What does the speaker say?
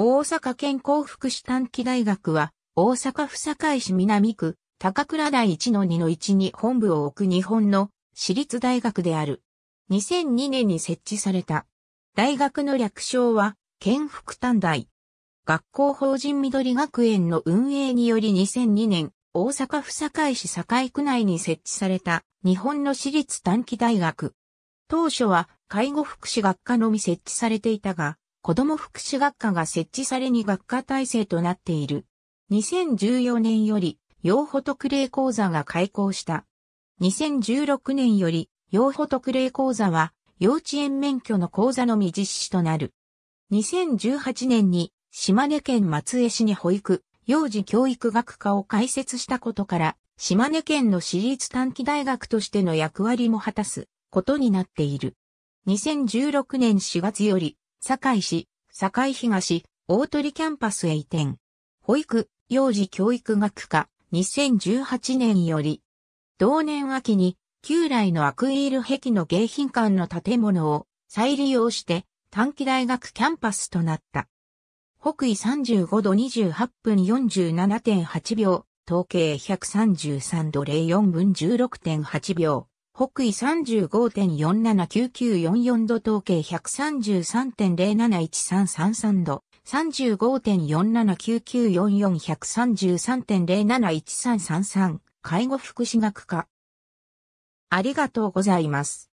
大阪県幸福市短期大学は、大阪府堺市南区、高倉台1-2-1に本部を置く日本の私立大学である。2002年に設置された。大学の略称は、県福短大。学校法人緑学園の運営により2002年、大阪府堺市堺区内に設置された日本の私立短期大学。当初は介護福祉学科のみ設置されていたが、子ども福祉学科が設置されに学科体制となっている。2014年より、養護特例講座が開講した。2016年より、養護特例講座は、幼稚園免許の講座のみ実施となる。2018年に、島根県松江市に保育、幼児教育学科を開設したことから、島根県の私立短期大学としての役割も果たすことになっている。2016年4月より、堺市、堺東、大鳥キャンパスへ移転。保育、幼児教育学科、2018年より、同年秋に、旧来のアクイール壁の迎賓館の建物を再利用して短期大学キャンパスとなった。北緯35度28分47.8秒、統計133度04分16.8秒。北緯35.479944度統計133.071333度、3 5 4 7 9 9 4 4 1 3 3 3 0 7 1 3 3 3介護福祉学科。ありがとうございます。